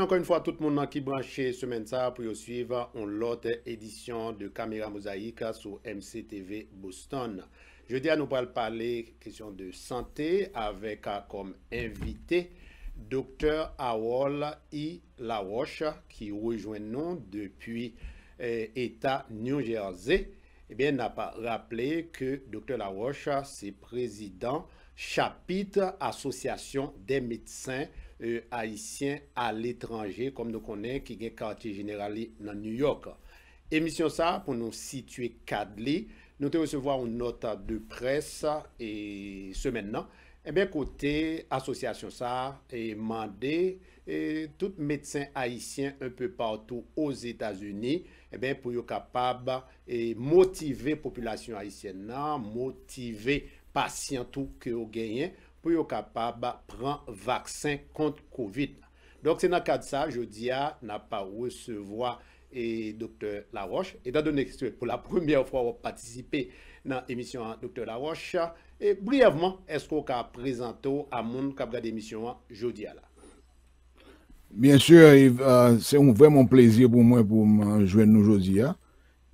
encore une fois tout le monde qui branché semaine ça pour suivre une autre édition de Caméra Mosaïque sur MCTV Boston. Jeudi, à nous allons parler question de santé avec euh, comme invité Dr. Awol I. Roche qui rejoint nous depuis euh, État New Jersey. Eh bien, n'a pas rappelé que Dr. Roche, c'est président chapitre Association des médecins Euh, haisyen al etranje kom nou konen ki gen kante generali nan New York. Emisyon sa pou nou sitwe Kadli, nou te wesevwa ou nota de pres semen eh nan, e ben kote asosyasyon sa e mande, tout metsen haisyen unpe patou ouz Etasuni, e eh ben pou yo kapab motive populasyon haisyen nan, motive pasyantou ke ou genyen, pou yo kapaba pran vaksin kont COVID. Dok se nan kad sa, Jodia nan pa ou e, se vwa e Dr. Laroche. E da don ekstret pou la premye ou fwa ou patisipe nan emisyon Dr. Laroche. E briyavman, esko ka prezanto a moun kab gade emisyon Jodia la. Bien e, euh, sur, se ou vèman plezir pou mwen pou mwen jwen nou Jodia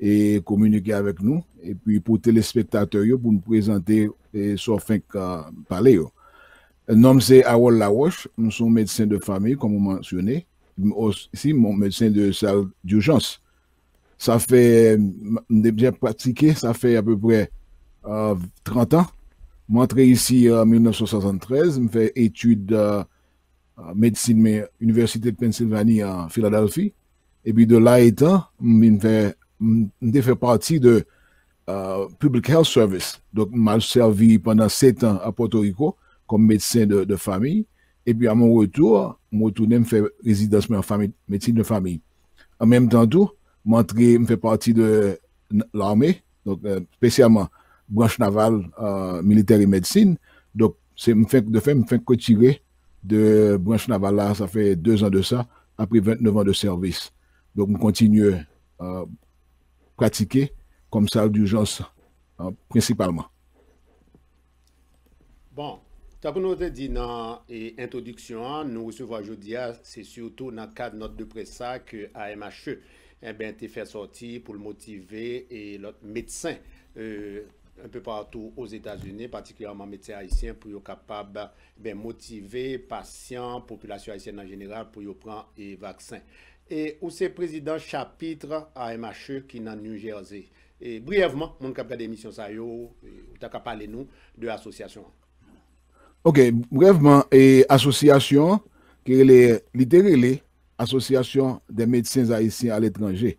e komunike avek nou. E pi pou telespektatoryo pou mwen prezante e so fènk pale yo. Nom c'est Awol Laroche, nous sommes médecins de famille, comme vous mentionnez, Ici, mon médecin de salle d'urgence. Ça fait, j'ai pratiqué, ça fait à peu près 30 euh, ans. Je entré ici en 1973, je fais études euh, en médecine à l'Université de Pennsylvanie à Philadelphie. Et puis de là étant, je fais partie de euh, Public Health Service. Donc, je servi pendant 7 ans à Porto Rico comme médecin de, famille. Et puis à mon retour, mon retourne me fait résidence en famille, médecine de famille. En même temps, tout, m'entrer, me fait partie de l'armée, donc euh, spécialement branche navale, euh, militaire et médecine. Donc, c'est me fait de fait me fait retirer de branche navale ça fait deux ans de ça, après 29 ans de service. Donc, je continue euh, pratiquer comme salle d'urgence hein, principalement. Bon, Takoun nou te di nan e introduksyon an, nou wesevwa jodia se surtout nan kat not de presa ke AMHE e eh ben te fè sorti pou l motive e lot medsen euh, un peu patou ouz Etats-Unis, patiklyarman medsen Haitien pou yo kapab eh ben motive, patient, populasyon Haitien nan jeneral pou yo pran e vaksen. E ou se prezident chapitre AMHE ki nan New Jersey. E briyevman, moun kapal de misyon sa yo, ta kapal en nou, de asosyasyon an. Ok, brèvement, et association, qui est littéralement association des médecins haïtiens à l'étranger.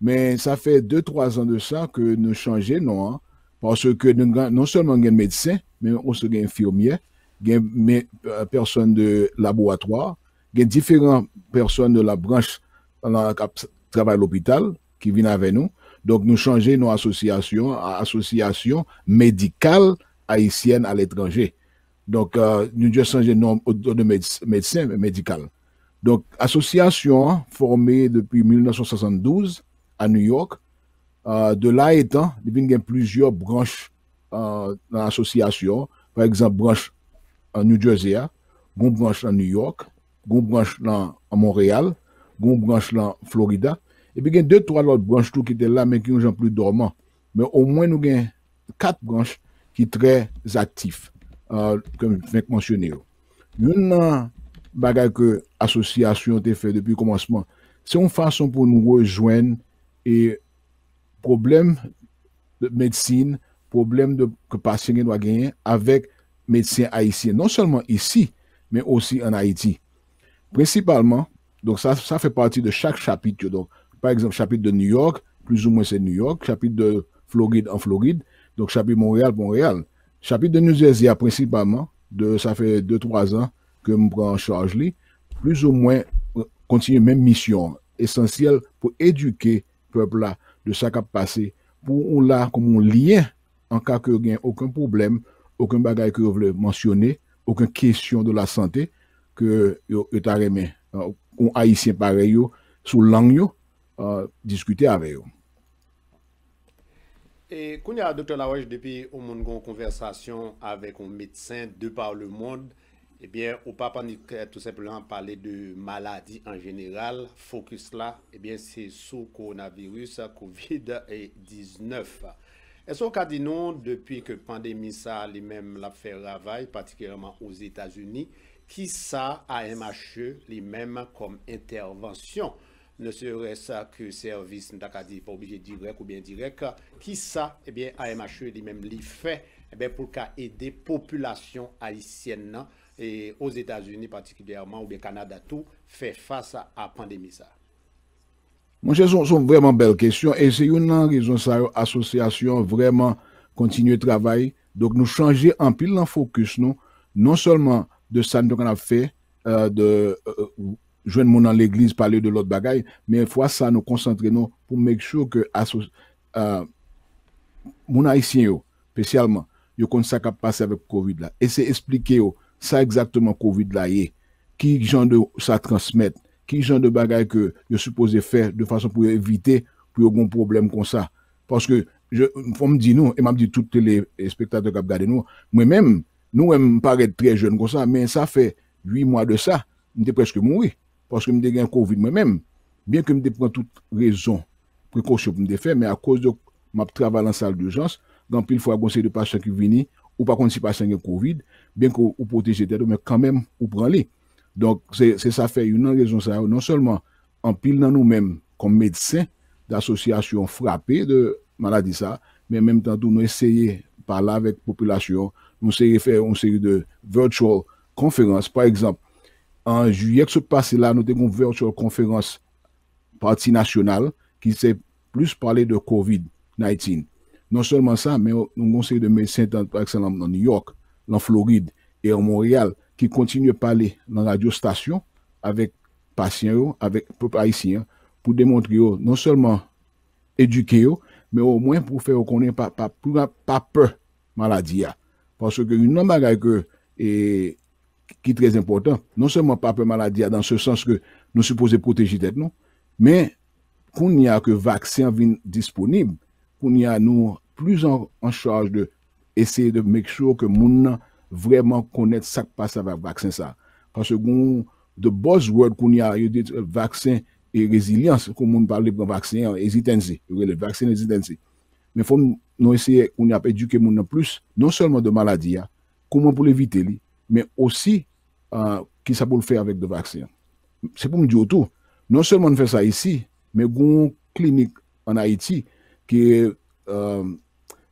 Mais ça fait 2 trois ans de ça que nous changeons, non? Hein? Parce que nous, non seulement des médecins, mais aussi des infirmiers, des euh, personnes de laboratoire, des différentes personnes de la branche qui travaillent à l'hôpital, qui viennent avec nous. Donc nous changeons nos associations à associations médicales haïtiennes à l'étranger. Donc, euh, Jersey devons de nom de médecin médical. Donc, association hein, formée depuis 1972 à New York. Euh, de là étant, il y a plusieurs branches euh, dans l'association. Par exemple, branche en New Jersey, une branche en New York, une branche à Montréal, une branche en Florida. Et puis, il y a deux, trois autres branches tout qui étaient là, mais qui sont plus dormant. Mais au moins, nous avons quatre branches qui sont très actives. Euh, comme je mentionné. Une bagage que l'association a fait depuis le commencement, c'est une façon pour nous rejoindre et problème de médecine, problème de, que patient doit gagner avec médecins haïtiens, non seulement ici, mais aussi en Haïti. Principalement, donc ça, ça fait partie de chaque chapitre. Donc, par exemple, chapitre de New York, plus ou moins c'est New York, chapitre de Floride en Floride, donc chapitre Montréal, Montréal chapitre de New principalement, de, ça fait deux, trois ans que je prends en charge, lui, plus ou moins, euh, continue même mission essentielle pour éduquer le peuple là de sa capacité passé, pour on l'a comme un lien, en cas que rien, aucun problème, aucun bagage que vous voulez mentionner, aucune question de la santé, que vous avez aimé, un haïtien pareil, sous l'angle, euh, discuter avec eux. Et quand il y a docteur Lawesh depuis au monde une conversation avec un médecin de par le monde, eh bien, au papa tout simplement parler de maladie en général, focus là, eh bien, c'est sous coronavirus, COVID-19. Est-ce qu'on dit non, depuis que pandémie ça, lui-même l'a fait travail, particulièrement aux États-Unis, qui ça a MHE, les mêmes comme intervention ne sere sa ke servis pou bije direk ou bie direk ki sa AMHU eh li men li fe pou ka ede populasyon haisyen nan e os Etats-Unis patikulereman ou de Kanada tou fe fasa a pandemi sa. Monshe, son vreman bel kesyon. E se yon nan rezon sa asosyasyon vreman kontinuye travay dok nou chanje ampil nan fokus nou non solman de san dok an a fe ou joindre mon dans l'église, parler de l'autre bagaille, mais une fois ça, nous concentrer nous pour make sure que euh, mon spécialement, yo ça' qui passe avec Covid là. Et c'est expliquer ça exactement Covid là est, qui genre de ça transmettre, qui genre de bagaille que je supposé faire de façon pour éviter pour un problème comme ça. Parce que, je, faut me non, et m'a dit tous les spectateurs qui regardent nous, moi-même, nous, on paraît très jeune comme ça, mais ça fait huit mois de ça, sommes presque mourir parce que je me suis COVID moi-même. Bien que je me les toute raison, précaution pour me faire, mais à cause de ma travail en salle d'urgence, quand pile fois conseil de patients qui viennent, ou par contre si patient a COVID, bien que vous protégez mais quand même, vous prenez Donc, c'est ça fait une raison, non seulement en pile dans nous-mêmes, comme médecins d'associations frappées, de maladie, ça, mais en même temps, nous essayons de parler avec la population, nous essayons de faire une série de virtual conférences. Par exemple, en juillet, ce passé là nous avons ouvert une conférence partie parti qui s'est s'est plus parlé de COVID-19. Non seulement ça, mais nous avons de médecins par New York, en Floride, et qui Montréal qui parler parler dans la radio station patients, avec les peuples haïtiens, pour démontrer, non seulement éduquer, mais au moins pour faire connaître pas peur pas que que une que une et qui est très important. Non seulement pas peu maladie, dans ce sens que nous supposons protéger tête, non, mais qu'on n'y a que vaccin disponible, qu'on y a nous plus en, charge de essayer de make sure que moun vraiment connaître ça qui passe avec le vaccin ça. Parce que de buzzword qu'on y a, il y a euh, et résilience, comme on parle de vaccin, hésitance, le vaccin Mais il faut nous essayer qu'on y a éduquer moun plus, non seulement de maladie, hein, comment pour l'éviter, mais aussi euh, qui ça peut le faire avec des vaccins. C'est pour me dire tout. Non seulement on fait ça ici, mais une clinique en Haïti qui est euh,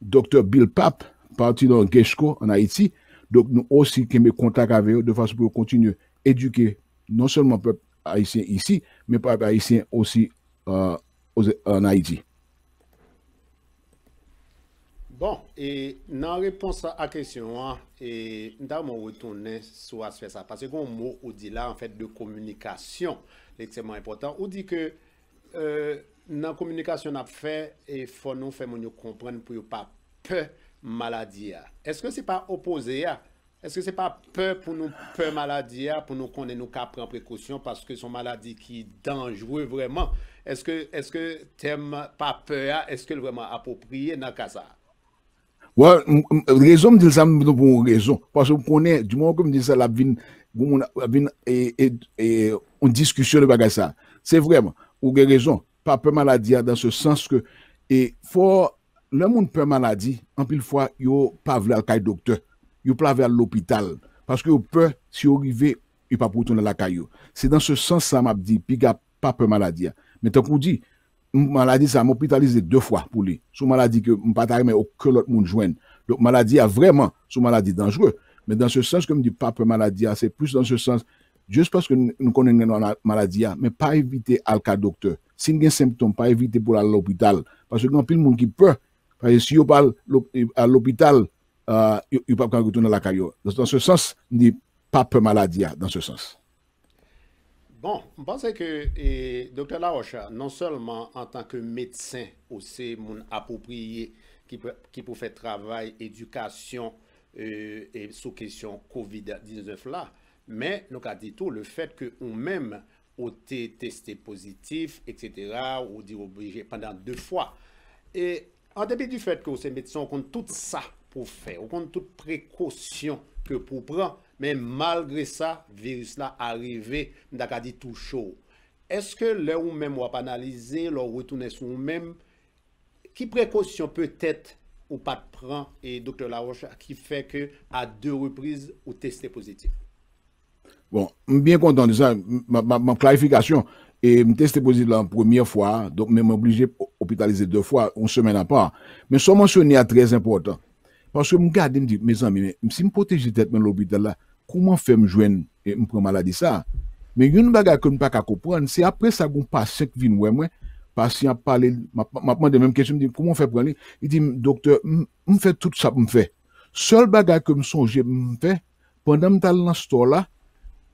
Dr. Bill Pap parti dans Geshko en Haïti. Donc nous aussi qui met contact avec eux de façon pour continuer à éduquer non seulement le peuple haïtien ici, mais le peuple haïtien aussi euh, en Haïti. Bon, e nan repons a kresyon an, e nan moun wotounen sou as fè sa. Pase kon moun ou di la an fèt de komunikasyon lèkseman important. Ou di ke e, nan komunikasyon ap fè, e fon nou fè moun yo komprèn pou yo pa pè maladi ya. Eske se pa opose ya? Eske se pa pè pou nou pè maladi ya pou nou konen nou ka pren prekousyon paske son maladi ki danjwè vwèman? Eske tem pa pè ya, eske lè vwèman apopriye nan kasa a? Ouais, raison, je dis ça, pour raison. Parce que connaît, du moment que ça, la vie, et, on discussion de bagage ça. C'est vraiment, ou raison, pas peu maladie hein, dans ce sens que, et faut, le monde peut maladie, en fois, yo pas docteur, yo pas à l'hôpital. Parce que peut, si yo arrive, pas pour tourner la C'est dans ce sens ça m'a dit, pas peu maladie. Hein. Mais tant qu'on dit, maladie, ça m'hospitalise deux fois pour lui. une maladie que pas mais que l'autre monde joigne. Donc maladie a vraiment sous maladie dangereux. Mais dans ce sens comme dit pape maladie c'est plus dans ce sens juste parce que nous connaissons la maladie mais pas éviter al cas docteur. Si nous avons symptômes, pas éviter pour aller à l'hôpital parce que grand pile monde qui peut parce que si vous parlez à l'hôpital euh, il pas retourner à la caillou. Dans ce sens, dit pape maladie dans ce sens. Bon, je pense que et, Dr. Larocha, non seulement en tant que médecin, aussi mon approprié qui peut, qui peut faire travail, éducation euh, et sous question COVID-19 là, mais nous avons dit tout le fait que même même été testé positif, etc., ou dit obligé pendant deux fois. Et en dépit du fait que ces médecins ont tout ça pour faire, ont toute précaution, ke pou pran, men malgre sa virus la arive mdaka di tou chou. Eske lè ou mèm wap analize, lò wotounè sou mèm, ki prekosyon pwè tèt ou pat pran e doktor Laroche ki fè ke a dè reprise ou testè pozitif? Bon, mbien kontan disa, mklarifikasyon e m testè pozitif lan premier fwa, donk mèm oblije opitalize dè fwa, un semen apan. Men son monsyon ya trèz importan. Parce que je me me dis, mes amis, si je protège la tête dans l'hôpital, là, comment faire me joindre et me prendre maladie ça? Mais une bagarre que je ne pas comprendre, c'est après ça que un patient qui vient, moi, patient parle, je me la même question, je me dis, comment faire prendre? Il dit, docteur, je fais tout ça pour me faire. Seule bagarre que je me songe, pendant que je suis dans ce store là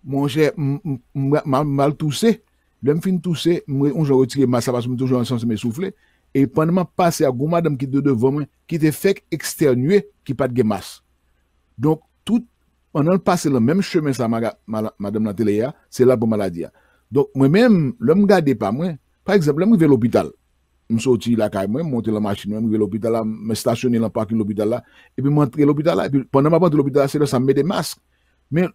mal toussé, je me suis toussé, je me suis retiré ma parce que je me suis toujours en train de me souffler et pendant passé à une madame qui était devant moi, qui était fait externuer, qui pas de masque. Donc, tout, pendant je passais le même chemin, c'est madame hein, c'est là pour maladie. Donc, moi-même, l'homme garde pas par exemple, l'homme vais à l'hôpital. Je suis sorti la caille, je monté la machine, je suis à l'hôpital, je me stationner dans le parking de l'hôpital, et puis je suis à l'hôpital. Et pendant que je suis à l'hôpital, c'est là ça me met des masques. Mais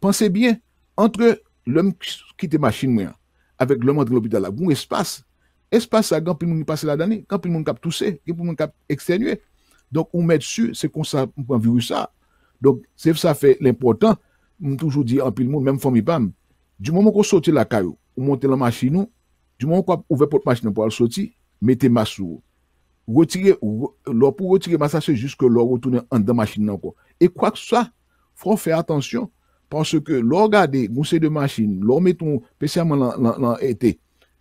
pensez bien, entre l'homme qui était machine machine avec l'homme qui est à l'hôpital, il y un espace. Es pa sa, gan pil moun ni pase la dani, kan pil moun kap touse, gen pil moun kap eksternye. Donk, ou mèd su, se kon sa mpon viru sa. Donk, se fsa fè l'impotant, moun toujou di, an pil moun, mèm fòmipam, di moun moun kon soti la karou, ou monte la machinou, di moun moun kon ouve pot machinou pou al soti, mette masou. Ou goutire, lò pou goutire masase jiske lò goutounen an den machin nou kon. E kwa ksa, fò fè atensyon, panse ke lò gade, gounse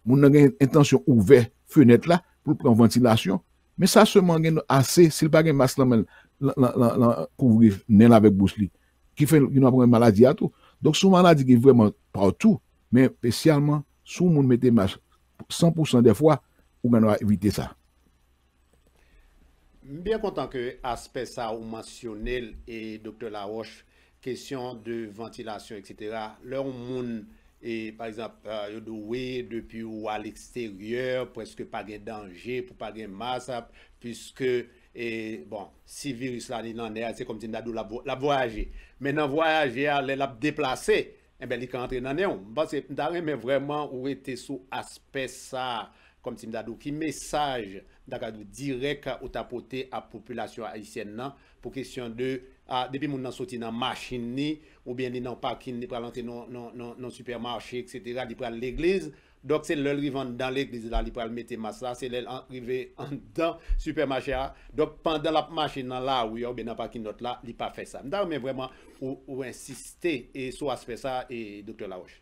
moun nan gen intansyon ouver fenet la pou pran ventilasyon, men sa seman gen nou ase, sil pa gen mas lan men kouvri nen lavek bous li, ki fe yon apren maladi atou. Donk sou maladi gen vweman poutou, men spesyalman, sou moun mette mas 100% de fwa, ou men wak evite sa. Mbyen kontan ke aspe sa ou mas yonel e doktor La Roche, kesyon de ventilasyon, etc. Le ou moun E par exemple, euh, yon dou we depi ou al eksteryeur, pweske pa gen denje, pou pa gen masap, pwiske, e, bon, si virus la li nanen, se kom ti mdadou la voyaje. Men nan voyaje, alè la deplase, e eh ben li kan entre nanen. Ban se mtare men vreman ou ete sou aspes sa, kom ti mdadou ki mesaj, mdadou direk ou tapote a populasyon Haitien nan, pou kisyon de... Ah, depi moun nan soti nan machin ni, ou bien li nan pakin, li pralantre nan supermarche, et cetera, li pral l'eglize, dok se lèl rivan dan l'eglize la, li pral mette mas la, se lèl rivè an dan supermarche la, dok pandèl ap machin nan la, ou bien nan pakin dot la, li pa fè sa. Mda ou mèm vraiment ou insistè, e sou aspe sa, e Dr. La Roche.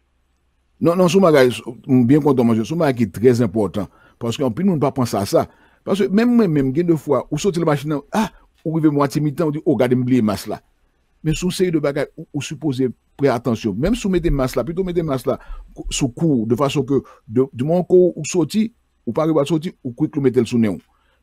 Non, non, sou mga, mbyen konta moun, sou mga ki trèz important, parce ki an pini moun pa pansa sa, parce ki mèm mèm, mèm, gen de fwa, ou soti nan machin nan, ah, ou rive moitié mi-temps, ou dit, oh, regardez, m'oubliez masse là. Mais sous série de bagages, ou, ou prêt attention. Même si vous mettez masse là, plutôt mettez masse là, sous cours, de façon que, du moment qu'on sorti ou pas de sortir, ou quick le mettez sous néon.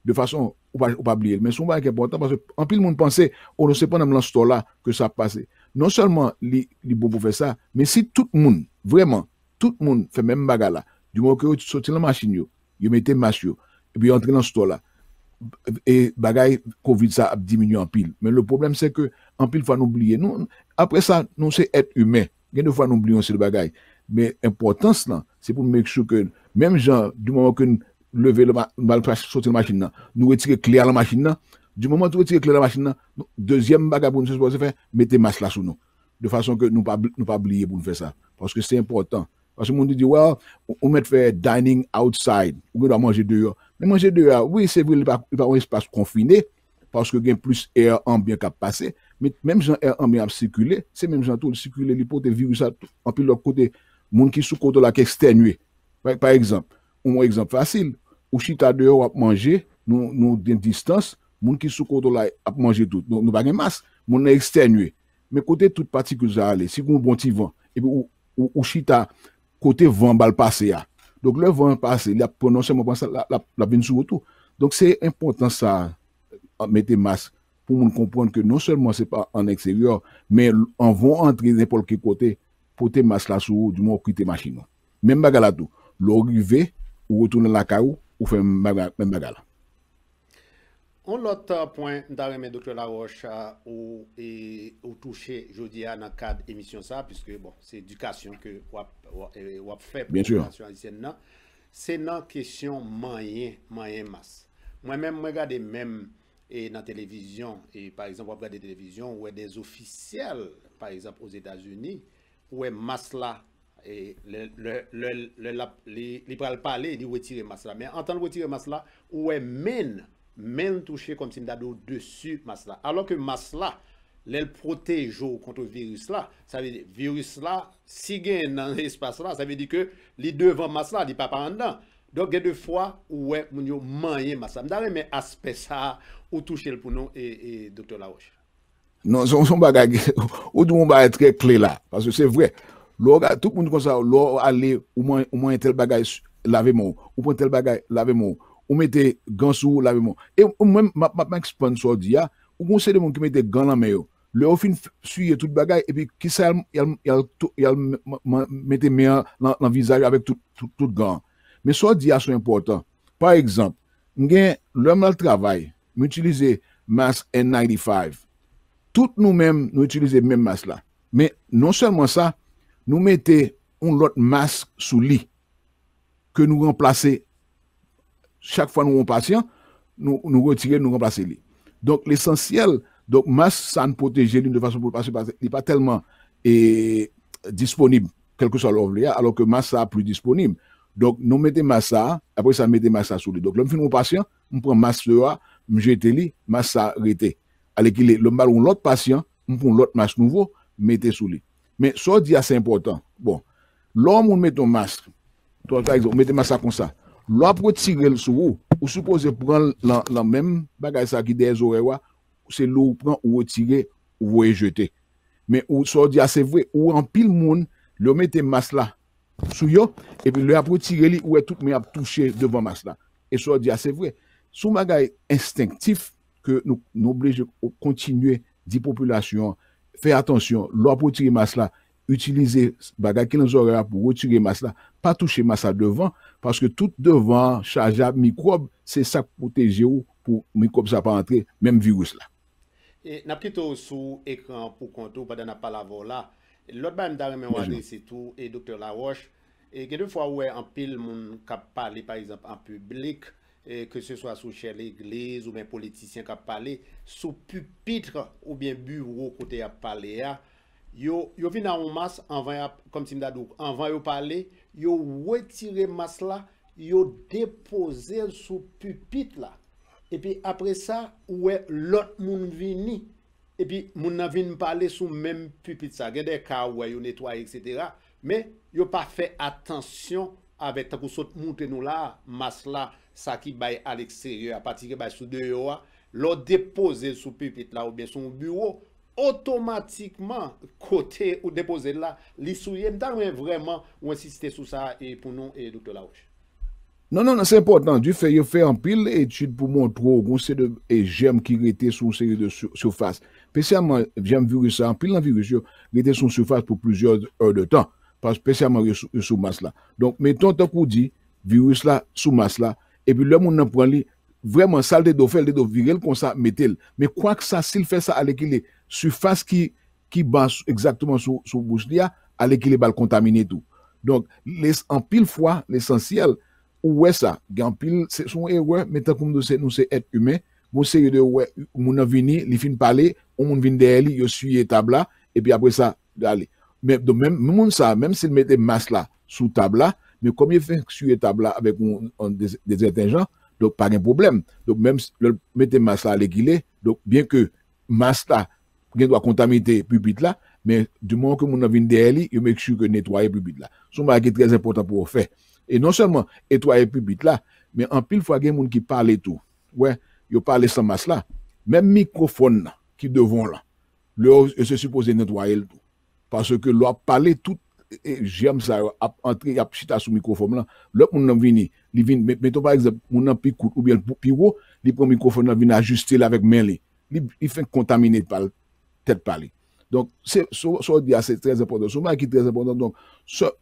De façon, ou pas, ou pas oublier. Mais son bagage est important parce que, en pile, le monde pensait, oh, on ne sait pas dans le store là que ça passait. Non seulement, les, les bon pour faire ça, mais si tout le monde, vraiment, tout le monde fait même bagage là, du moment que vous sortez la machine, vous mettez masse, et puis entrez dans ce store là et le Covid ça a diminué en pile. Mais le problème c'est que en pile faut nous oublier. Nous après ça nous c'est être humain. a nous fois nous oublions ces bagaille Mais importance là, c'est pour make sure que même gens du moment que lever le mal sortir la machine là, nous retirer clé à la machine là, du moment où retirer clé à la machine là, deuxième bagage pour nous c'est faire mettez masque là sous nous. De façon que nous pas nous pas oublier pour nous faire ça parce que c'est important. Parce que le monde dit, ouais on met faire dining outside. On doit manger dehors. Mwenje dewa, wè, se wè li pa wè espase konfine, paske gen plus R1 bè kap pase, mèm jan R1 bè ap sikule, se mèm jan tou sikule li pou te virou sa, anpil lò kote, moun ki sou kote la ke extenue. Par exemple, ou mwen exemple fasil, ou chita dewa ap manje, nou den distance, moun ki sou kote la ap manje tout, nou bagen mas, moun ne extenue. Mè kote tout patikouza ale, si moun bonti van, ou chita kote van bal pase ya, Donc, le vent passe, il a prononcé mon la, la, la sur tout. Donc, c'est important ça, mettre masque, pour nous comprendre que non seulement c'est pas en extérieur, mais on va entrer n'importe quel côté, pour des masques là sur du moins, quitter machine. Même bagala tout. L'arrivée, ou retourner la carreau, ou faire même bagala. On lot a poin dare men Dr. Laroche ou touche jodi an akad emisyon sa, puisque bon, se edukasyon ke wap wap feb. Se nan kesyon mayen, mayen mas. Mwen men mwen gade men e nan televizyon, e par esan wap gade televizyon, wè des ofisyel par esan pou zètas uni, wè mas la, le, le, le, le, li pral pale, li wè tire mas la. Men an tan wè tire mas la, wè men wè men touche kom si m dadou desu mas la. Alo ke mas la, lèl protejou kontou virus la, sa ve di virus la, sigen nan espas la, sa ve di ke li devan mas la, di paparanda. Dok gè defwa, ouè, moun yo manye mas la. Mdare mè aspe sa, ou touche lpounon, e doktor La Roche. Non, son bagay, ou doun ba etre kle la. Paske se vwe, lò, tout moun kon sa, lò alè, ou mwen tel bagay lave moun, ou mwen tel bagay lave moun, ou mette gants sous la main. Et moi, je ma sur dia, ah, ou on des gens qui mettent gants dans la main. Le au fin tout le bagage et puis qui ça il mettait main dans le visage avec tout tout, tout gants. Mais soit dia ah, c'est important. Par exemple, l'homme le travail, m'utiliser masque N95. Tout nous-mêmes, nous utilisons même masque là. Mais non seulement ça, nous mettons un autre masque sous lit que nous remplacer chaque fois nous avons un patient, nous, nous retirer, nous remplacer. Donc l'essentiel, donc masque ça nous protéger de façon pour passer, parce n'est pas tellement et, disponible, quel que soit l'ouvrier, alors que masque, ça plus disponible. Donc nous mettons le après ça, mettez masse ça sous lui. Donc l'homme un patient, on prend masse, le je jette masque arrêté. Alors qu'il est, le mal ou l'autre patient, on prend l'autre masque nouveau, mettez sous lui. Mais ça, dit assez important. Bon, l'homme, on met un masque. Toi, par exemple, mettez masque comme ça l'on pour tirer le sou, ou supposez prendre la même bagaille qui des oreilles, c'est l'eau ou prend ou retirer ou vous jeter. Mais ou soit dit assez vrai, ou en pile monde, le mettez masse là, sous, yo, et puis l'on pour tirer li, ou est tout mais e a touché devant masse là. Et soit dit assez vrai, sou bagage instinctif que nous nous de continuer, dit population, fais attention, l'on tiré tirer masse là, Utilize baga kilon zora pou rotire mas la, pa touche mas la devan, paske tout devan chajab mikrob, se sak poteje ou pou mikrob sa pa antre, menm virus la. E, Napkite ou sou ekran pou konto, bada na pala vola, lot ban dar men wade setou, e Dr. Laroche, e gede fwa ou e anpil moun kap pale, par exemple, an publik, e, ke se so a sou chel eglez ou men politisyen kap pale, sou pupitre ou bien bureau kote ya pale ya, Yo vin nan ou mas, anvan yo pale, yo we tire mas la, yo depoze sou pupit la. E pi apre sa, we lot moun vini. E pi moun nan vin pale sou menm pupit sa. Gede ka we yo netwaye, etc. Me, yo pa fe atensyon avek takou sot moun tenou la, mas la, sa ki bay al ekserye, a pati ki bay sou deyo a. Lo depoze sou pupit la ou bien sou moun bureau. otomatikman kote ou depoze la li souye mta mwen vreman ou ansiste sou sa nan non, nan nan se importan di fe yo fe anpil etude pou moun tro ou goun se de jem ki rete sou se rete soufase pesyaman jem virus anpil nan virus yo rete sou soufase pou plusieurs heure de tan pas pesyaman yo sou mas la donk meton ta kou di virus la sou mas la epi lè moun nan pran li vreman salde do felde do viril konsa metel me kwa ksa sil fe sa aleke li surface qui qui bas exactement sous sous bouche là allait qu'il les contaminé tout donc les en pile fois l'essentiel ouais ça en pile c'est son erreur mais tant comme nous c'est être humain vous savez de ouais mon avenir les fin parler on vient derrière lui je suis table là et puis après ça d'aller mais de même monde ça même s'il mettait masse là sous table là mais comme il fait sur table avec un, des, des intelligents donc pas de problème donc même le mettre masse là à l'équilibre donc bien que masse là gen doit contaminer kontamite pupit la, mais du moun que moun avin der li, yo mek chou ke netwaye pupit la. Sou mwa ki très important pour ou fe. Et non seulement netwaye pupit la, mais en pil fwa gen moun ki pale tou. Ouè, yo pale san mas la, men mikrofon ki devon la, le e se suppose netwaye Parce que vous tout, e, jem sa yo ap entri, ap chita sou mikrofon la, lop moun li par exemple, ou bien le li mikrofon nan ajuster ajuste la li tête parler. Donc, c'est très important. C'est qui est très important. Donc,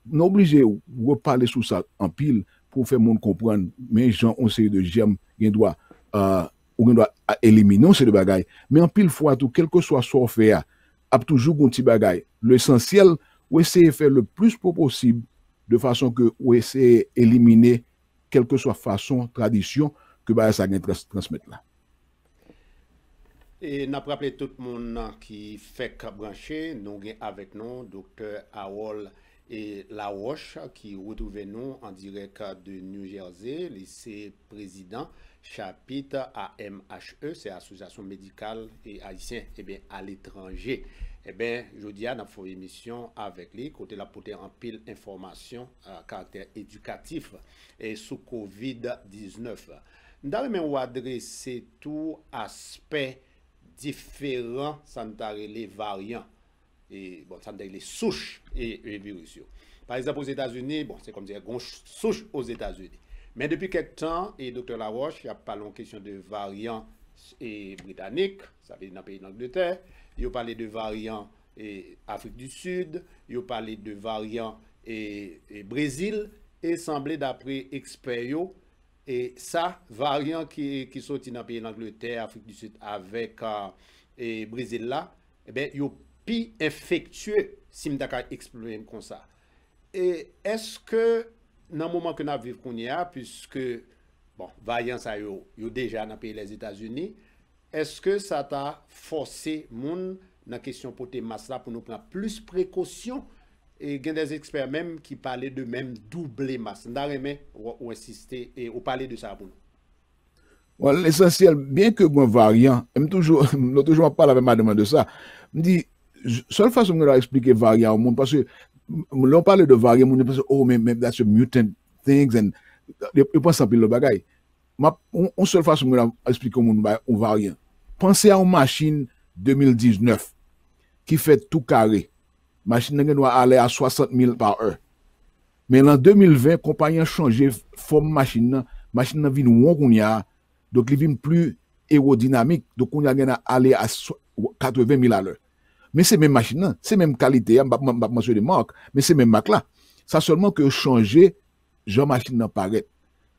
nous obligés de reparler sur ça en pile pour faire le monde comprendre. Mais gens ont série de j'aime, euh, ou doivent euh, éliminer ces bagailles. Mais en pile fois, tout, quel que soit ce qu'on a toujours un petit bagaille. L'essentiel, on essayer de faire le plus possible de façon que ou essayer d'éliminer, quelle que soit façon, tradition, que bah, ça ça transmettre là. E nap raple tout moun ki fek branshe, nou gen avèk nou, doktor Aol Elawosh, ki wotouve nou an direk de New Jersey, lisey prezident, chapit AMHE, se asosyasyon medikal e haisyen, e ben al etranje. E ben, jodi an ap fò emisyon avèk li, kote la pote rampil informasyon karakter euh, edukatif, e sou COVID-19. Ndare men wadre se tou aspey diffèrent san tarè lè varyant. Bon, san tarè lè souche e virus yo. Par exemple, aux Etats-Unis, bon, c'est comme dire qu'on souche aux Etats-Unis. Men, depi ket tan, et Dr. Laroche, ya palon kèsyon de varyant britannik, sa vè nan pays nan Angleterre, yo palè de varyant Afrique du Sud, yo palè de varyant Brésil, et san blè d'aprè eksper yo, E sa, variant ki soti nan piye l'Angleterre, Afrik du Sud, avek e Brezila, e ben yo pi efektue si m da ka eksplomem kon sa. E eske nan mouman ki nan viv kon ya, puisque, bon, variant sa yo, yo deja nan piye les Etats-Unis, eske sa ta force moun nan kesyon pote mas la pou nou pran plus prekosyon? E Gendèz Expert mèm ki pale de mèm double mas. Ndare mè, ou esiste, e ou pale de sa apou. L'esensyèl, bien ke mwen variant, mwen toujou mwen pale avè mwa deman de sa, mwen di, sol fasyon mwen la explike variant ou moun, parcek, mwen lò pale de variant, mwen mwen pense, oh mèm, mèm, that's a mutant thing, and, yon pan sapil lò bagay. Mwen sol fasyon mwen la explike variant. Pense an ou machin 2019, ki fè tout karè, Machine nan gen dwa ale a 60 000 par heure. Mais en 2020, kompanyen chanje form machine nan, machine nan vin won La ya, dok li vin plu aerodinamik, dok kon ya gen a ale a 80 la même Men se men machine nan, se men kalite, mbap c'est de même men C'est men mak la. Sa solman ke chanje, jan machine nan paret.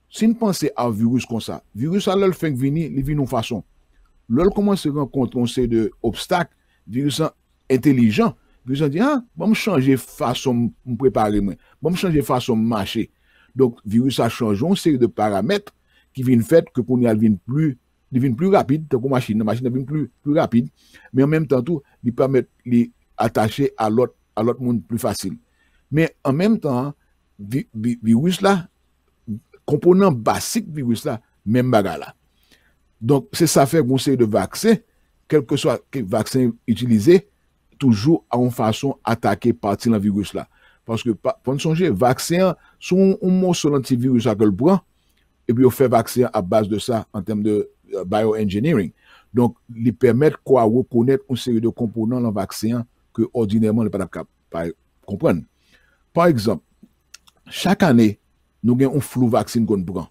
Si on panse a virus kon sa, virus alè l fèk vini, li façon nou fason. Lòl koman se renkontre, on se de obstak, virus an intelijan, le dit, ah, bon, je vais changer façon de me préparer, bon, je vais changer de façon de marcher. Donc, le virus a changé une série de paramètres qui viennent fait que le virus plus rapide, tant machine, la machine vient plus rapide, mais en même temps, il permet de attacher à l'autre monde plus facile. Mais en même temps, le virus, le composant basique du virus, c'est le même. Donc, c'est ça qui fait un série de vaccins, quel que soit le vaccin utilisé, toujours à une façon d'attaquer par le virus là. Parce que, pour ne songer, vaccin, un on sur l'antivirus à et puis on fait vaccin à base de ça en termes de euh, bioengineering. Donc, il permet quoi reconnaître une série de composants dans le vaccin que ordinairement, on ne comprendre. Par exemple, chaque année, nous avons un flou vaccin qu'on prend.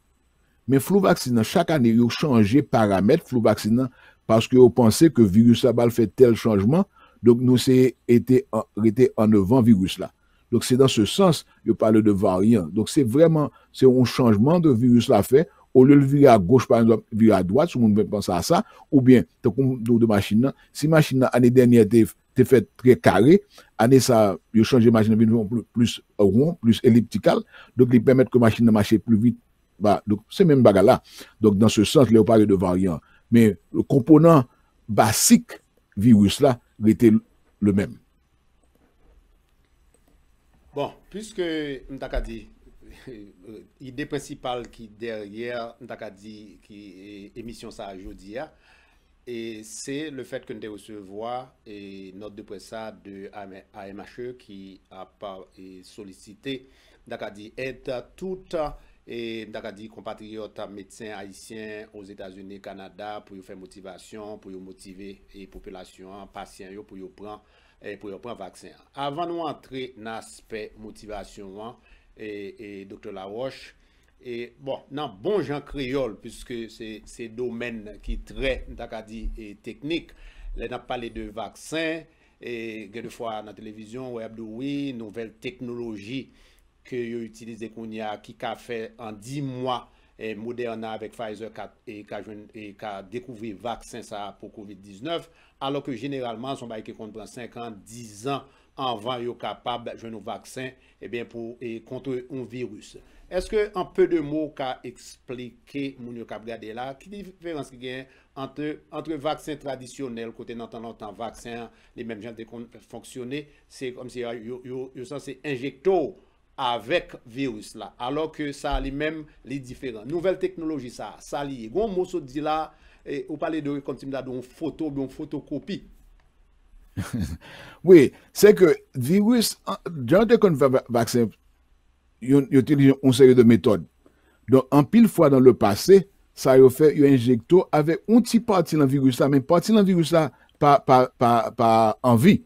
Mais flou vaccinant, chaque année, il a changé paramètres flou vaccinant parce que vous pensez que le virus fait tel changement, donc, nous c'est été, arrêté en devant virus là. Donc, c'est dans ce sens, je parle de variant. Donc, c'est vraiment, c'est un changement de virus là fait. Au lieu de virer à gauche, par exemple, virer à droite, si vous monde penser à ça. Ou bien, donc de machine là. Si machine là, dernière, était fait très carré, année ça, je change machine plus, plus rond, plus elliptical. Donc, il permet que machine marche plus vite. Bah, donc, c'est même bagarre là. Donc, dans ce sens, là, parle de variant. Mais le composant basique virus là, le même. Bon, puisque Mtakadi, l'idée euh, principale qui derrière Ndakadi qui émission ça aujourd'hui, hein, et c'est le fait que nous recevoir et note de presse de AMHE qui a sollicité est aide toute e mta ka di kompatriyo ta medsen haisyen ouz Etasouni Kanada pou yo fe motivasyon pou yo motive e popelasyon pasyen yo pou yo pran e, pou yo pran vaksen. Avan nou antre nan aspe motivasyon e, e doktor La Roche e bon nan bon jan kriyol puisque se domen ki tre mta ka di e, teknik le nan pale de vaksen e gen defwa nan televizyon ou e abdoui nouvel teknologi ke yo itilize kon ya ki ka fe an di mwa eh, moderna avèk Pfizer e ka dekouvri vaksin sa pou COVID-19 alò ke generalman son bay ke kont pran 50-10 an anvan yo kapab jwen nou vaksin e ben pou kontre un virus. Eske an pe de mou ka eksplike moun yo kap gade la ki diferans ki gen antre vaksin tradisyonel kote nan tan loutan vaksin ne men jante kon foksyone se kom se yo san se injekto Avèk virus la Alò ke sa li mèm li diferent Nouvel teknologi sa Sa li yon mòsou di la e, Ou pale de yon kontimda Don fotokopi Oui, se ke virus Djan de kon vaksin Yon seri de metode Don an pil fwa dan le pase Sa yo fè yon injekto Avè yon ti pati nan virus la Men pati nan virus la Pa anvi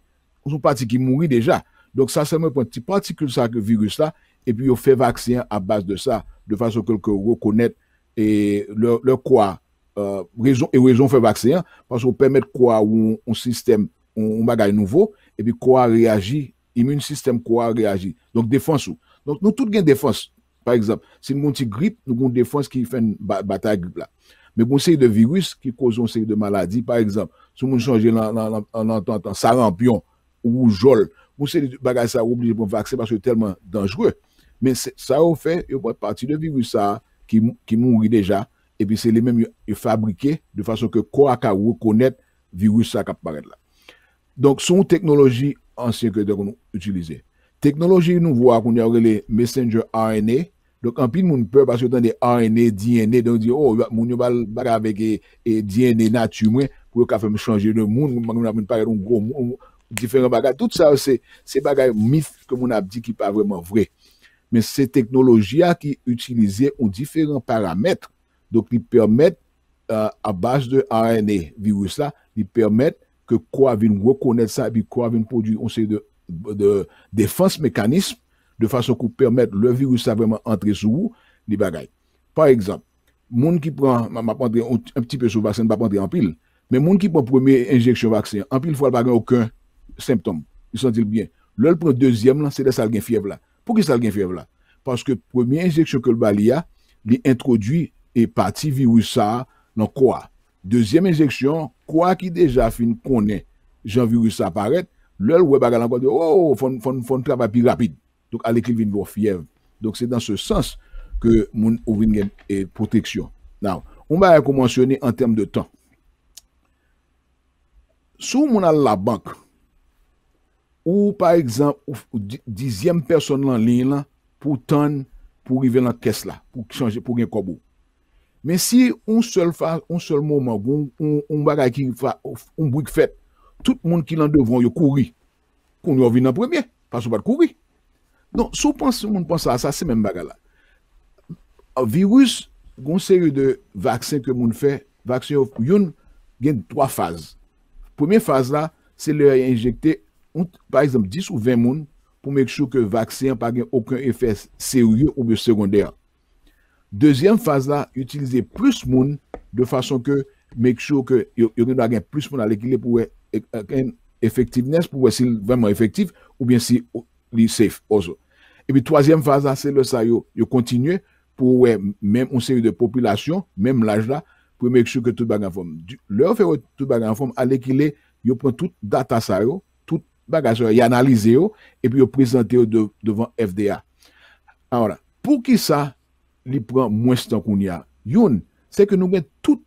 Yon pati ki mouri deja Donc ça c'est un petit particule ça que virus là et puis on fait vaccin à base de ça de façon que que reconnaître et le quoi euh, raison et raison fait vaccin parce qu'on permet quoi ou un système un bagage nouveau et puis quoi réagit immune système quoi réagit. Donc défense ou. Donc nous tout gain défense. Par exemple, si nous avons une grippe, nous avons une défense qui fait une bataille grippe là. Mais une série de virus qui causent une série de maladies, par exemple, si nous changeons en entendant sarampion ou jol, vous c'est que bagages ça obligés pour vacciner parce que c'est tellement dangereux. Mais ça au fait, partie de virus qui, qui mourit déjà. Et puis c'est les mêmes fabriqués de façon que quoi qu'à reconnaître le virus ça qui apparaît là. Donc, ce sont des technologies anciennes que nous utilisons. Technologie nous voit a les messenger RNA. Donc, en plus, on peut parce que dans des RNA, DNA, donc on dit, oh, mon va avec des DNA naturel pour qu'on changer le monde. vous un gros différents bagages, tout ça c'est c'est bagages mythes que mon a dit qui pas vraiment vrai. Mais ces technologies-là qui utilisent ont différents paramètres. Donc ils permettent euh, à base de RNA, e virus-là, ils permettent que quoi reconnaissez reconnaître ça, et quoi viennent produire. On sait de défense mécanisme de façon permettre permettre le virus-là vraiment entrer sous les bagages. Par exemple, monde qui prend un petit peu le vaccin, entrer en pile. Mais monde qui prend premier injection vaccin, en pile pas avoir aucun symptômes. Ils sont dit bien. L'autre prend deuxième, c'est de ça fièvre là. Pourquoi ça fièvre là? Parce que première injection que le balia, il introduit et parti virus ça dans quoi? Deuxième injection, quoi qui déjà fin connaît, j'ai virus ça apparaît, le web bagarre encore de oh, font font font travail plus rapide. Donc à l'équipe voir fièvre. Donc c'est dans ce sens que mon ouvrir et protection. Now, on va commencer en termes de temps. Sous mon à la banque, Ou par exemple, ou dizyem person lan lin lan, pou tan pou rive lan kes la, pou chanje, pou gen kobou. Men si un sel fag, un sel mouman goun, un bagay ki, un bouk fèt, tout moun ki lan devon yo kouri, koun yo vi nan premier, pas ou bat kouri. Non, sou moun pansa a sa, semen bagay la. Virus goun seri de vaksen ke moun fè, vaksen yo yon, gen 3 faz. Premier faz la, se lè yon injekte par exemple, 10 ou 20 moun pour make sure que le vaccin n'a pas aucun effet sérieux ou secondaire. Deuxième phase là, utiliser plus moun de façon que make sure que il y a plus moun à l'équilibre pour une effectiveness pour voir vraiment effectif ou bien si il safe Et puis troisième phase là, c'est le ça yo, yo pour même une série de population, même l'âge là pour make sure que tout bagage en forme. Leur fait tout bagage en forme à l'équilibre, yo prend toute data ça bagage, ils analysent et puis ils présentent devant FDA. Alors, pour qui ça, prend moins de temps qu'on y a Youn, c'est que nous avons toute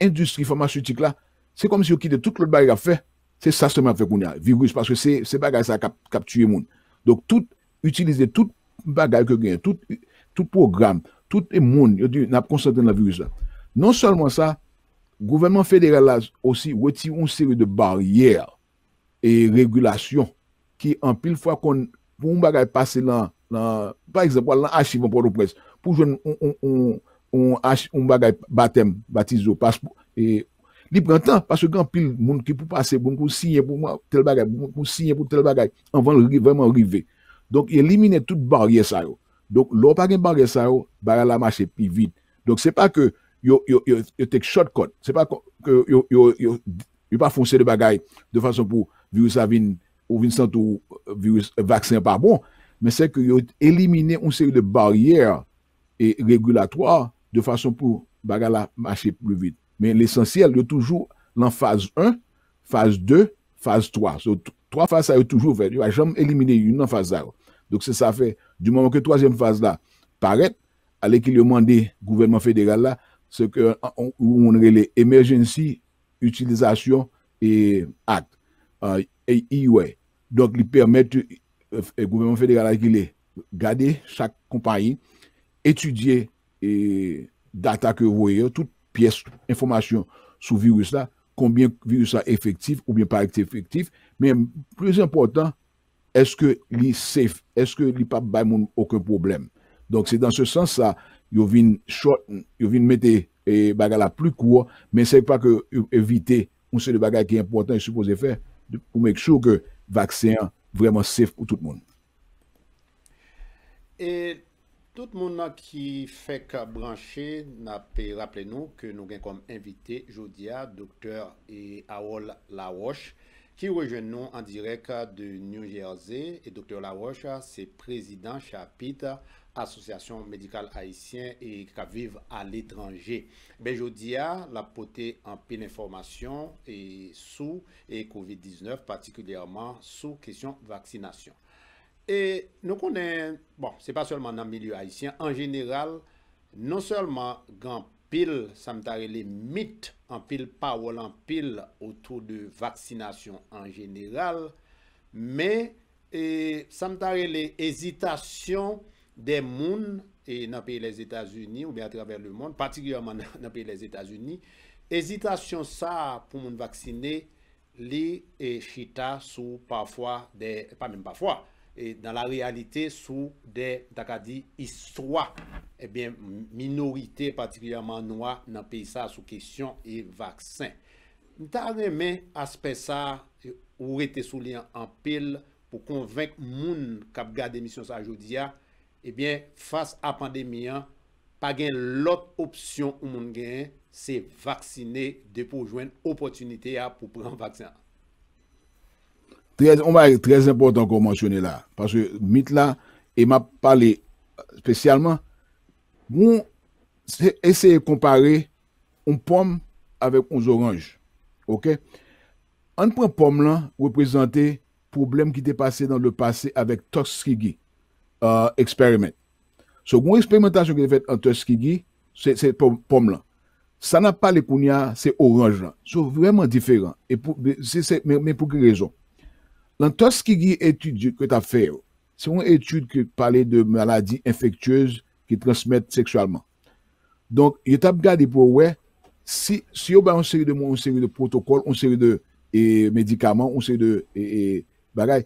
industrie pharmaceutique là, c'est comme si on quittait toute l'autre bagage à C'est ça seulement fait qu'on y a, virus, parce que c'est ces bagage ça cap, cap monde. Donc, tout, utiliser tout bagage que gagne, tout, tout programme, tout le monde, nous n'a pas concentré dans le virus là. Non seulement ça, le gouvernement fédéral a aussi retire une série de barrières et régulation qui en pile fois qu'on pour un bagage passé dans par exemple dans archive pour au presse pour jeune on on on bagage baptême baptiso passeport et il prend temps parce que grand pile monde qui pour passer pour signer pour tel bagage pour signer pour tel bagage avant vraiment arriver donc éliminer toute barrière ça donc l'on pas une barrière ça bagage la marche plus vite donc c'est pas que yo yo yo, shortcut c'est pas que yo yo yo, pas foncer de bagage de façon pour virus a vin, ou vin sant ou euh, virus euh, vaksin bon, mais c'est ke yo elimine de barrières et régulatoires de façon pour baga la plus vite. Mais l'essentiel, l'esensyel toujours toujou la phase 1, phase 2, phase 3. trois phases. faz sa toujours toujou fè. Yo a jamais elimine une nan phase. Donc, Dok ça fait du moment que troisième troisième phase la paraît, ale ki yo gouvernement fédéral là, se que ou on rele emergency, et acte. Uh, EUA. Donc, il permet au euh, gouvernement fédéral de garder chaque compagnie, étudier les data que vous voyez, toutes pièces information sur le virus là, combien le virus est effectif ou bien pas effectif. Mais plus important, est-ce que est safe? Est-ce que a pas aucun problème? Donc, c'est dans ce sens-là, yo vin short, yo vin eh, plus court, mais ce n'est pas que euh, éviter, on sait le bagage qui est important et supposé faire, pou mèk chou ke vaksyen vreman sef pou tout moun. Et tout moun na ki fèk branche na pe rappele nou ke nou gen kom invite jodia Dr. E. A. La Roche ki rejen nou an direk de New Jersey et Dr. La Roche se prezident chapit an asosyasyon medikal haisyen e ka vive al etranje. Ben jodi ya, la pote an pil informasyon sou e COVID-19 patikoulyarman sou kisyon vaksinasyon. E nou konen, bon, se pa solman nan milieu haisyen, an jeneral, non solman gan pil, sa mtare le mit an pil pa walan pil otou de vaksinasyon an jeneral, me, e sa mtare le ezitasyon de moun e nan peyi les Etats-Unis ou bien atraver le moun, patiklyaman nan peyi les Etats-Unis, ezitasyon sa pou moun vaksine, li e chita sou pafwa, pa mèm pafwa, dan la realite sou de takadi iswa, ebyen eh minorite patiklyaman noua nan peyi sa sou kesyon e vaksin. Ni ta remè aspe sa, ou rete sou li anpil, pou konvenk moun kap gade misyon sa jodi ya, ebyen, fas a pandemi an, pa gen lop opsyon ou moun gen, se vaksine de pou jwen opotunite a pou pran vaksin. On va e trez important kon mansyone la, parce mit la e ma pale spesyalman, moun eseye kompare un pom avèk un zoranj, ok? An pou un pom lan, wè prezante problem ki te pase nan le pase avèk toks kigik. euh, expériment. So, une expérimentation que j'ai faite en Tuskegee, c'est pomme là. Ça n'a pas les cognats, c'est orange C'est vraiment différent. Et pour, mais, pour quelle raison? Dans étude que tu as fait, c'est une étude qui parlait de maladies infectieuses qui transmettent sexuellement. Donc, tu as regardé pour ouais, si, si on une série de série de protocoles, une série de médicaments, une série de bagages,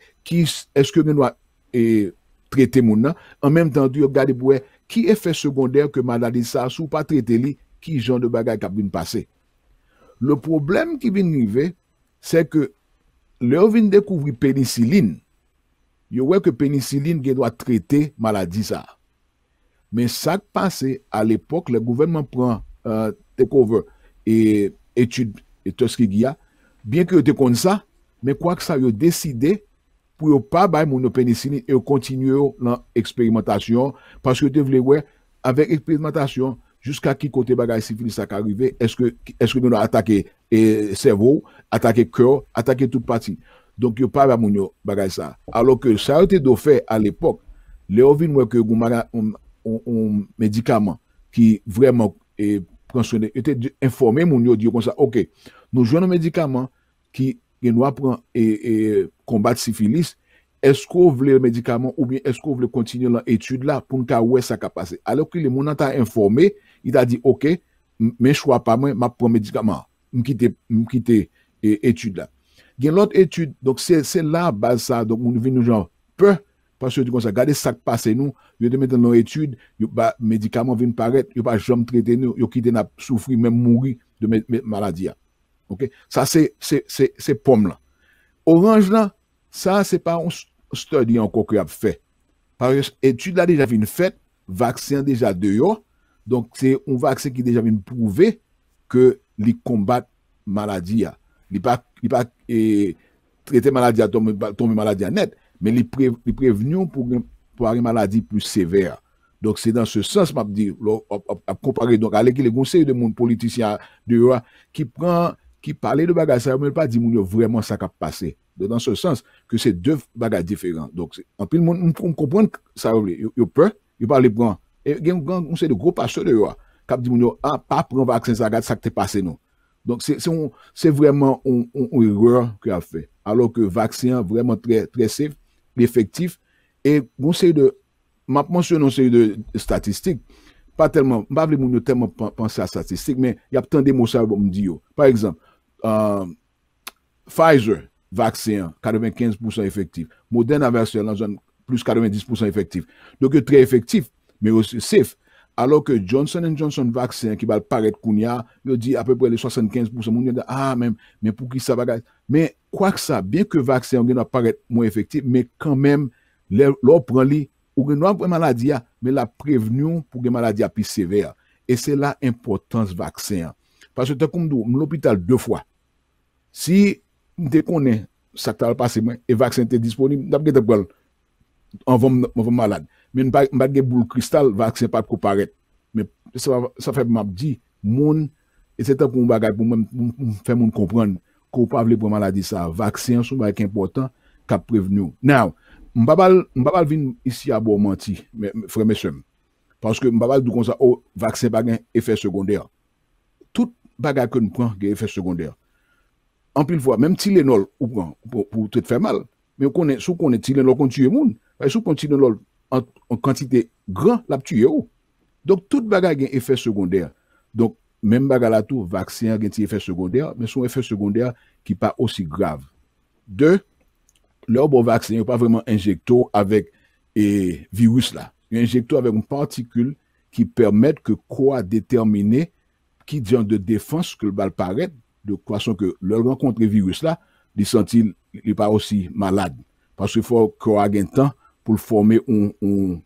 est-ce que nous doit traiter mon En même temps, tu regardes pour qui effet secondaire que maladie ça sous pas traiter li, qui genre de bagage qui vient passer. Le problème qui vient arriver, c'est que leur vient découvrir pénicilline. Yo ouais que pénicilline qui doit traiter maladie ça. Mais ça qui passait à l'époque, le gouvernement prend euh, cover et étude et tout ce qu'il y a. Bien que était comme ça, mais quoi que ça a décidé pour ne pas monopénicilline et continuer l'expérimentation. Parce que vous voulez voir, avec l'expérimentation, jusqu'à qui côté bagaille ça est arrivé, est-ce que, est que nous avons attaqué le eh, cerveau, attaqué le cœur, attaqué toute partie. Donc, il pas a pas ça. Alors que ça a été fait à l'époque, les que que un médicament qui vraiment est eh, pensionné, était informé, il dit comme ça, OK, nous jouons un médicament qui gen nou apren e kombat e, sifilis, esko vle medikaman ou bien esko vle kontinu lan etude la, pou nka ouwe sa ka pase. Alo ki le moun anta informe, i ta di, ok, men chwa pa mwen, ma pren medikaman, mkite e, etude la. Gen lot etude, donk se la base sa, donk moun vin nou jan, pe, pas yo di kon sa, gade sak pase nou, yo te metan lan etude, yo pa medikaman vin paret, yo pa jom treten nou, yo kite na soufri, men mouri de men maladi ya. Ça, c'est pomme-là. Orange-là, ça, c'est pas un study encore qui a fait. parce que l'étude là déjà fait une fête, vaccin déjà dehors. Donc, c'est un vaccin qui déjà prouvé prouver que les combat maladie, il pas il pas e, traiter maladie à tomber, maladie à net, mais il pré, pour, pour avoir une maladie plus sévère. Donc, c'est dans ce sens, je dis, comparer, donc, avec les conseils de mon politicien de qui prend qui parlait de bagages, ça ne pas dit vraiment ça qui a passé. Dans ce sens que c'est deux bagages différents. Donc, en plus, on comprend ça. a peur, Il parle pour Et on sait de gros pasteurs de qui dit ah, pas prendre vaccin, ça ça qui passé, Donc, c'est vraiment une erreur qu'il a fait. Alors que vaccin, vraiment très, très safe, effectif. Et on sait de, je mentionne une série de statistiques pas tellement, je ne tellement penser à statistiques, mais il y a tant de mots ça me dit. Par exemple, Um, Pfizer, vaccin, 95% effectif. Moderna version plus 90% effectif. Donc, très effectif mais aussi safe. Alors que Johnson Johnson qui va va paraître, il dit à peu près les 75%, moun dit, ah mais pour qui ça va gagner. Mais quoi que ça, bien que vaccin vaccin moins moins paraître quand quand même, quand même, ou gen maladie mais la prévention pour les maladies à pi sévère. Et c'est la importance vaccin. vaccin. Parce que t'as comme l'hôpital deux fois. Si tu connais ça t'a passé et vaccin est disponible, t'as peut-être on va malade. Mais on pas de boule cristal, vaccin pas pour paraître. Mais ça, fait m'a dit, monde, et c'est un pour bagage pour me faire mon comprendre qu'on pas pour maladie ça. Vaccin, c'est important important qu'a prévenu. Now, Mbabal, pas venir ici à bon menti, mes frères, mes Parce que Mbabal dit comme ça, au oh, vaccin pas effet secondaire. Tout Bagage que nous prenons, a un effet secondaire. En plus, même Tylénol, pour te faire mal, mais on connaît, si on est on tue les gens. en quantité grande, là, tu es Donc, toute bagage a un effet secondaire. Donc, même bagage la tout vaccin a un effet secondaire, mais son effet secondaire qui pas aussi grave. Deux, l'herbe vaccin n'est pas vraiment injecto avec un e, virus là. injecto avec une particule qui permet que quoi déterminer qui disent de défense que le bal paraît, de façon que leur rencontre les virus là, ils sont pas aussi malade. Parce qu'il faut qu'on ait un temps pour former un.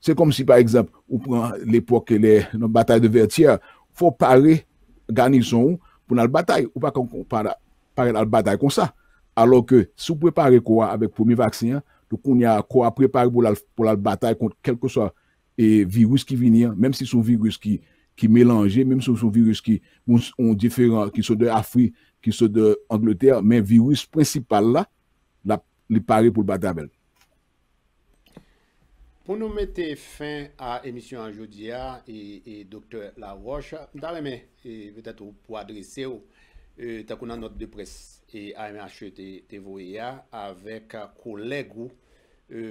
C'est comme si, par exemple, on prend l'époque de la bataille de Vertière, il faut parer garnison pour la bataille, ou pas qu'on parle la bataille comme ça. Alors que si vous préparez quoi avec le premier vaccin, donc on y a quoi préparer pour la, bataille contre quel que soit et virus qui vient, même si c'est virus qui ki melange, mèm sou sou virus ki moun son diferant, ki sou de Afri, ki sou de Angleterre, mèm virus prinsipal la, li pare pou batabel. Poun nou mette fin euh, a emisyon anjou diya e doktor la Roche, darè mè, vetatou pou adrese ou, takounan not de pres e AMHT TV ya, avek koleg ou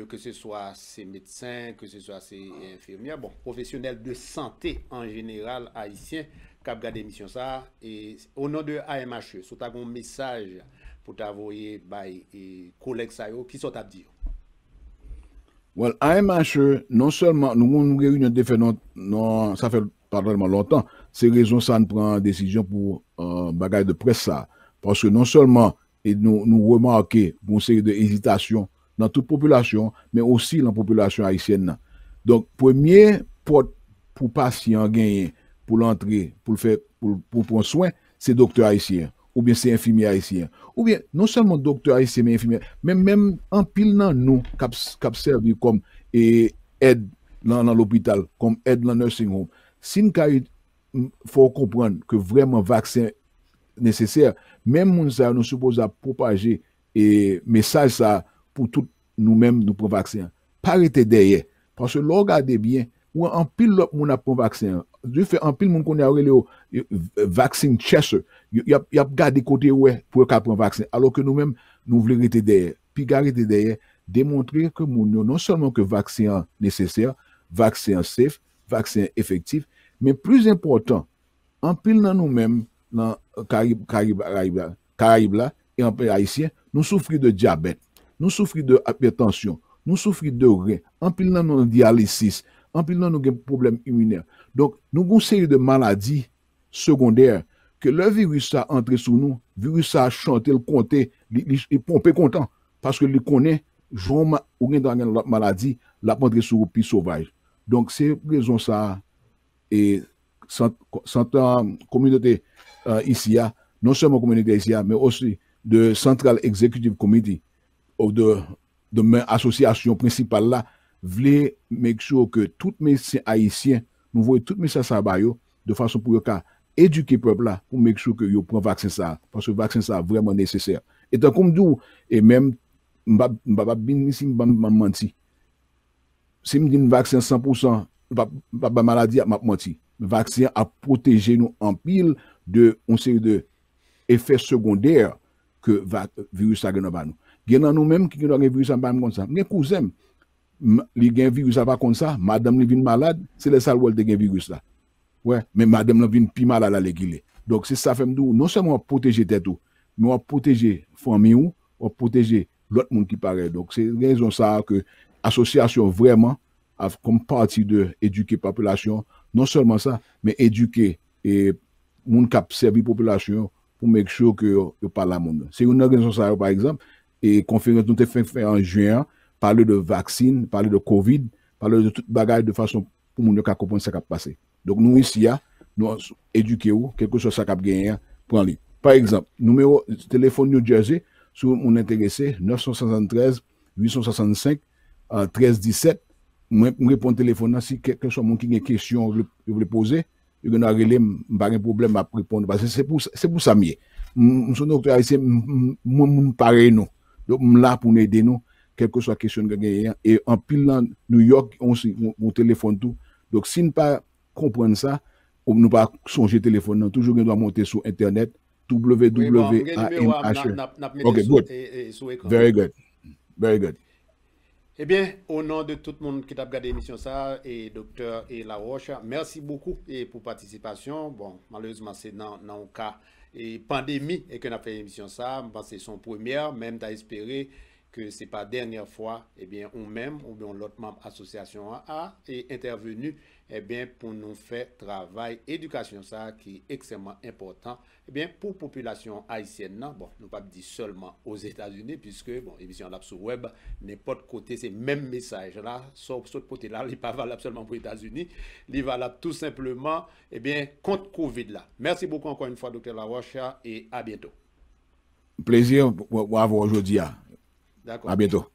ke se swa se metsen, ke se swa se infirmier, bon, profesyonel de sante en general ha isyen, kab gade misyon sa, e, o nou de AMHE, sou ta goun mesaj pou ta voye bay kolek sa yo, ki sou ta diyo? Wel, AMHE, non selman, nou moun nou gen yon defenant, non, sa non, fe parlenman lontan, se rezon sa nou pran desijon pou euh, bagay de presa, paske non selman, et nou nou remanke, pou se de ezitasyon, dans toute population, mais aussi dans la population haïtienne. Donc, premier porte pour patient gagner, pour l'entrée, pour le faire, pour, prendre soin, c'est docteur haïtien ou bien c'est infirmier haïtien. Ou bien, non seulement docteur haïtien, mais infirmier, mais même en pile dans nous, qui servi comme aide dans, l'hôpital, comme aide dans le nursing home. Si nous faut comprendre que vraiment vaccin nécessaire, même nous, nous supposons propager et message ça pou tout nou men nou pou vaksin. Parite deye, panse lor gade biye, wè an pil lop moun ap pou vaksin. Dwi fè an pil moun konye a wè li yo vaksin Cheshire, yap gade kote wè pou ak ap pou vaksin, alo ke nou men nou vle rite deye. Pi gare rite deye, demontre ke moun yo, non salman ke vaksin neseser, vaksin sef, vaksin efektif, men plus importan, an pil nan nou men, nan Karib la, e an pe Aisyen, nou soufri de diaben. nous souffrons de hypertension, nous souffrons de rien, en pile nous avons dialysis, en nous avons des problèmes immunaires. Donc, nous avons une de maladies secondaires que le virus a entré sous nous, le virus a chanté, le compté, il est pompé content parce que le connaît, j'en maladie, la sauvages. le sauvage. Donc, c'est raison ça, et la communauté euh, ici, hein, non seulement communauté ici, hein, mais aussi de Central Executive Committee de, de mes principale là, voulait make que tous les haïtiens, nous voyons tous les médecins de façon pour éduquer le peuple là, pour make sure que le vaccin parce que le vaccin ça vraiment nécessaire. Et tant qu'on nous et même, je ne vais pas si je me menti. Si je vaccin 100%, pas de maladie, menti. Le vaccin a protégé nous en pile de, on effets secondaires que le virus a nous. Il y en a nous-mêmes qui ont eu un virus comme ça. Mes cousins ont eu un virus comme ça. Madame est malade, c'est les seule fois qui a eu un virus. mais madame est plus malade Donc, c'est ça que nous non seulement pour protéger tête têtes, mais pour protéger nos ou, protéger l'autre monde qui parait. Donc, c'est une raison pour laquelle l'association, vraiment, a comme partie d'éduquer la population, non seulement ça, mais éduquer les gens qui ont servi la population pour sure que parlent la monde. C'est une autre raison pour laquelle, par exemple, et conférence nous avons fait en juin, parler de vaccins, parler de COVID, parler de tout bagage de façon pour nous comprendre ce qui a passé. Donc nous ici, nous éduquons, quelque chose ça a gagné, pour en Par exemple, numéro de téléphone New Jersey, euh, si vous êtes intéressé, 973-865-1317, je réponds au téléphone si quelque chose qui a une question que vous voulez poser. Je vais régler, pas un problème à répondre. Parce que c'est pour ça, c'est pour ça, mieux. Je suis docteur je suis donc, là pour nous aider quelle que soit la question que nous hein. Et en pile dans New York, on, on, téléphone tout. Donc, si nous pas comprendre ça, nous ne pas songer téléphone, toujours doit monter sur Internet, WWAMH. E. Ok, good. Very good. Very good. Eh bien, au nom de tout le monde qui a regardé l'émission ça, et docteur et La Roche, merci beaucoup et pour participation. Bon, malheureusement, c'est dans le cas. E pandemi e ke na fey emisyon sa, mwen se son premye, mwen ta espere ke se pa denye fwa, ebyen, eh ou mwen, ou mwen loutman asosyasyon a, e intervenu eh bien, pour nous faire travail éducation, ça qui est extrêmement important, eh bien, pour population haïtienne, non? bon, nous pas dire seulement aux États-Unis, puisque, bon, émission là sur web, de côté, c'est même message là, sauf ce côté là, il n'est pas valable seulement pour les États-Unis, il est valable tout simplement, eh bien, contre COVID là. Merci beaucoup encore une fois, docteur Rocha, et à bientôt. Plaisir, avoir aujourd'hui. D'accord. À bientôt.